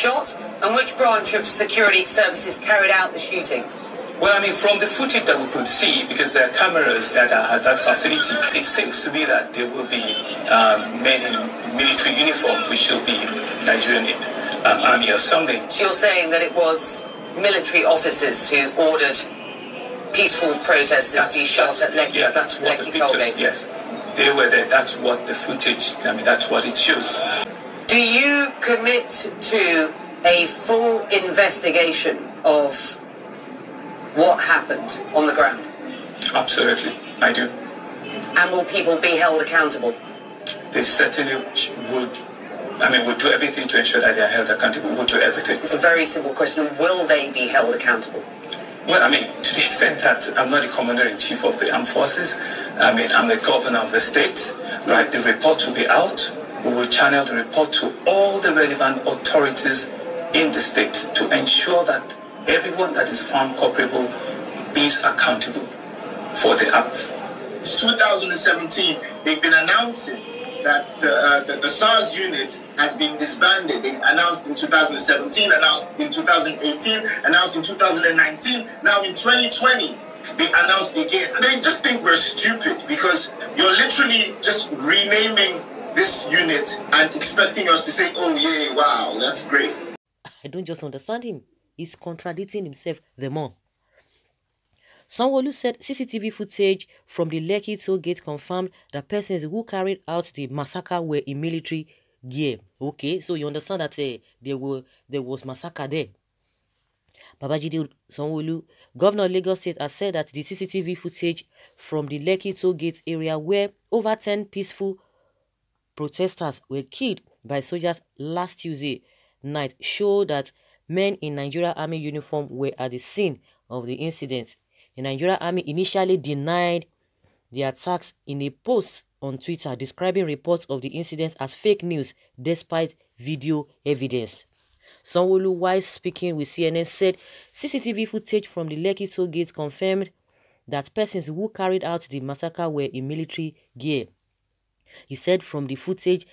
shot and which branch of security services carried out the shooting? Well, I mean, from the footage that we could see, because there are cameras that are at that facility, it seems to me that there will be um, men in military uniform, which should be Nigerian um, army or something. So you're saying that it was military officers who ordered peaceful protesters to be shot at Lekki Yeah, that's what Lekki the pictures, yes. They were there. That's what the footage, I mean, that's what it shows. Do you commit to a full investigation of what happened on the ground? Absolutely, I do. And will people be held accountable? They certainly would. I mean, we'll do everything to ensure that they are held accountable. We'll do everything. It's a very simple question. Will they be held accountable? Well, I mean, to the extent that I'm not the commander in chief of the armed forces, I mean, I'm the governor of the state, right? The report will be out we will channel the report to all the relevant authorities in the state to ensure that everyone that is found culpable is accountable for the act. It's 2017. They've been announcing that the, uh, the, the, SARS unit has been disbanded. They announced in 2017, announced in 2018, announced in 2019. Now in 2020, they announced again. They just think we're stupid because you're literally just renaming this unit and expecting us to say, oh, yay, wow, that's great. I don't just understand him. He's contradicting himself the more. Sanwolu said CCTV footage from the Lekki toll gate confirmed that persons who carried out the massacre were in military gear. Okay, so you understand that uh, there were there was massacre there. Babajide Sanwolu, Governor of Lagos State, has said that the CCTV footage from the Lekki toll gate area where over 10 peaceful protesters were killed by soldiers last Tuesday night show that men in Nigeria Army uniform were at the scene of the incident. The Nigeria Army initially denied the attacks in a post on Twitter describing reports of the incidents as fake news despite video evidence. Sonwolu, while speaking with CNN, said CCTV footage from the Lekki toll gates confirmed that persons who carried out the massacre were in military gear. He said from the footage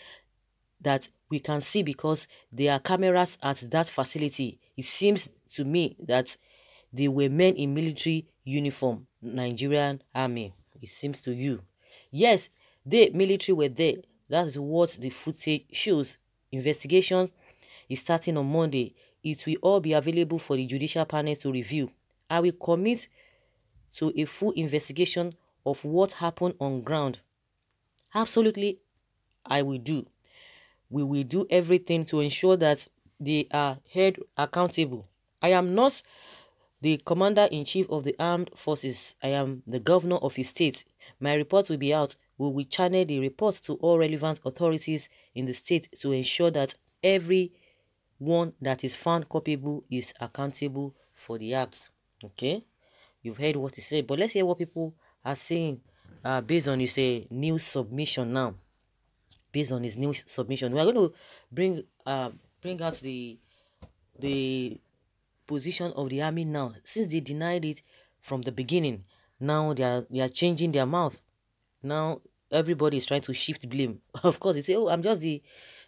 that we can see because there are cameras at that facility, it seems to me that they were men in military uniform, Nigerian army. It seems to you. Yes, the military were there. That's what the footage shows. Investigation is starting on Monday. It will all be available for the judicial panel to review. I will commit to a full investigation of what happened on ground Absolutely, I will do. We will do everything to ensure that they are held accountable. I am not the commander in chief of the armed forces. I am the governor of his state. My report will be out. We will channel the report to all relevant authorities in the state to ensure that every one that is found culpable is accountable for the act. Okay, you've heard what he said, but let's hear what people are saying uh, based on his a new submission now based on his new submission we are going to bring uh bring out the the position of the army now since they denied it from the beginning now they are they are changing their mouth now everybody is trying to shift blame of course they say oh i'm just the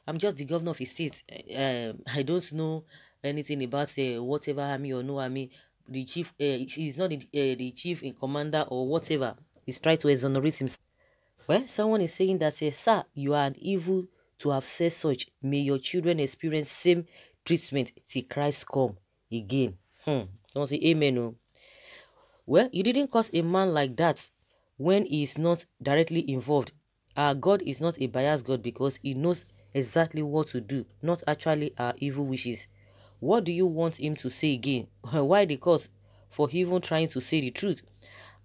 i'm just the governor of the state uh, i don't know anything about uh, whatever army or no army the chief uh, is not the, uh, the chief in commander or whatever is trying to exonerate himself. Well, someone is saying that, says, eh, sir, you are an evil to have said such. May your children experience same treatment till Christ come again. Hmm. Someone say, amen. Oh. Well, you didn't cause a man like that when he is not directly involved. Our God is not a biased God because he knows exactly what to do, not actually our evil wishes. What do you want him to say again? Why the cause for even trying to say the truth?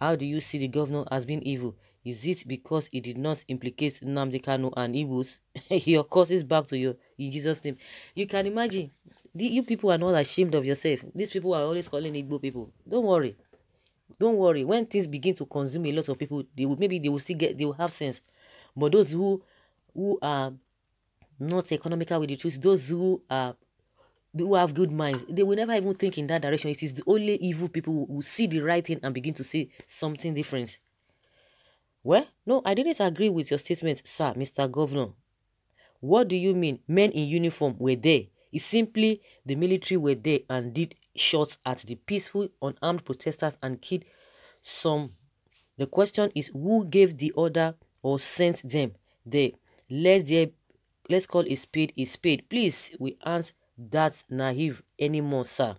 How do you see the governor as being evil? Is it because he did not implicate Namdi Kanu and Igbos? your curse is back to you in Jesus' name. You can imagine. The, you people are not ashamed of yourself. These people are always calling Igbo people. Don't worry. Don't worry. When things begin to consume a lot of people, they will maybe they will still get they will have sense. But those who who are not economical with the truth, those who are who have good minds, they will never even think in that direction. It is the only evil people who see the right thing and begin to say something different. Well, no, I didn't agree with your statement, sir, Mr. Governor. What do you mean? Men in uniform were there. It's simply the military were there and did shots at the peaceful, unarmed protesters and killed some. The question is who gave the order or sent them there? Let's, let's call a spade a spade. Please, we answer that naive anymore, sir.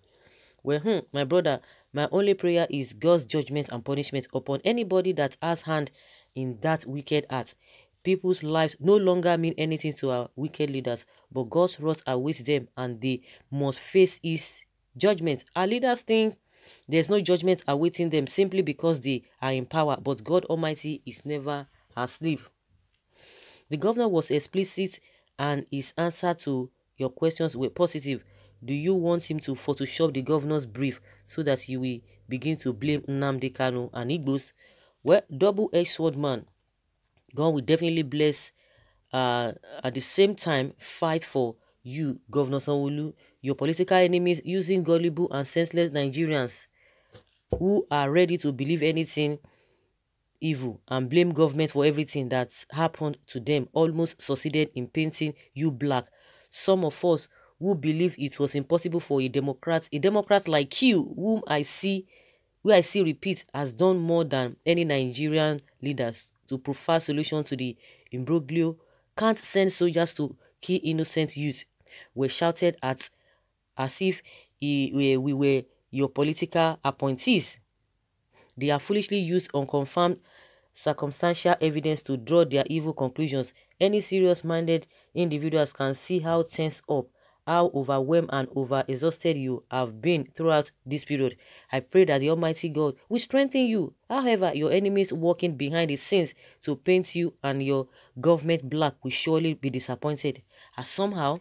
Well, hmm, my brother, my only prayer is God's judgment and punishment upon anybody that has hand in that wicked act. People's lives no longer mean anything to our wicked leaders, but God's wrath awaits them and they must face his judgment. Our leaders think there's no judgment awaiting them simply because they are in power, but God Almighty is never asleep. The governor was explicit and his answer to your questions were positive. Do you want him to photoshop the governor's brief so that you will begin to blame Namdekanu and Igbos? Well, double-edged sword man. God will definitely bless. Uh, at the same time, fight for you, Governor Sanwolu, your political enemies using gullible and senseless Nigerians who are ready to believe anything evil and blame government for everything that's happened to them almost succeeded in painting you black some of us who believe it was impossible for a Democrat, a Democrat like you, whom I see, who I see repeat, has done more than any Nigerian leaders to prefer solution to the imbroglio, can't send soldiers to kill innocent youth, were shouted at as if we were your political appointees. They are foolishly used unconfirmed circumstantial evidence to draw their evil conclusions any serious-minded individuals can see how tensed up, how overwhelmed and over-exhausted you have been throughout this period. I pray that the Almighty God will strengthen you. However, your enemies working behind the scenes to paint you and your government black will surely be disappointed. As somehow,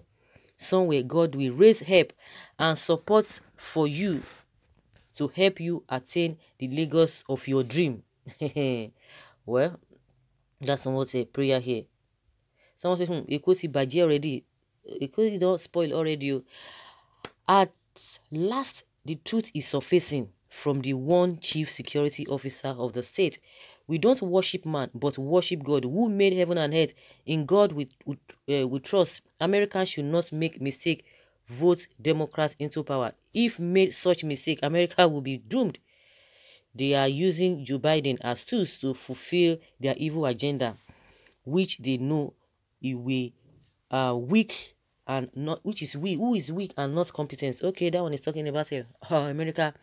somewhere, God will raise help and support for you to help you attain the Lagos of your dream. well, that's not a prayer here. Someone says, hmm, Ekosi Baji already. Ekosi don't spoil already. At last, the truth is surfacing from the one chief security officer of the state. We don't worship man, but worship God who made heaven and earth. In God we, we, uh, we trust. Americans should not make mistake, vote Democrats into power. If made such mistake, America will be doomed. They are using Joe Biden as tools to fulfill their evil agenda, which they know Iwe uh, weak and not which is weak who is weak and not competent okay that one is talking about uh, america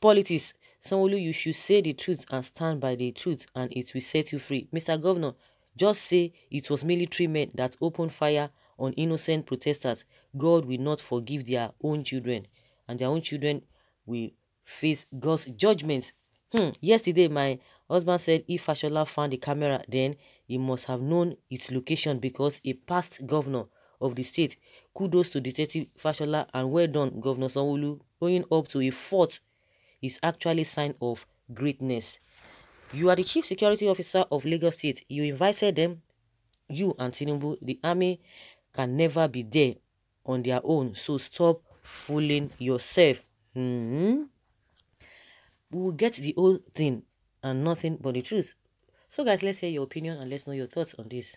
politics Sanwolu, you should say the truth and stand by the truth and it will set you free mr governor just say it was military men that opened fire on innocent protesters god will not forgive their own children and their own children will face god's judgment hmm. yesterday my Husband said if Fashola found the camera then he must have known its location because a past governor of the state. Kudos to Detective Fashola and well done Governor Sanwolu going up to a fort is actually sign of greatness. You are the chief security officer of Lagos State. You invited them. You and Tinubu, the army can never be there on their own. So stop fooling yourself. Mm -hmm. We will get the whole thing and nothing but the truth. So guys, let's hear your opinion and let's know your thoughts on this.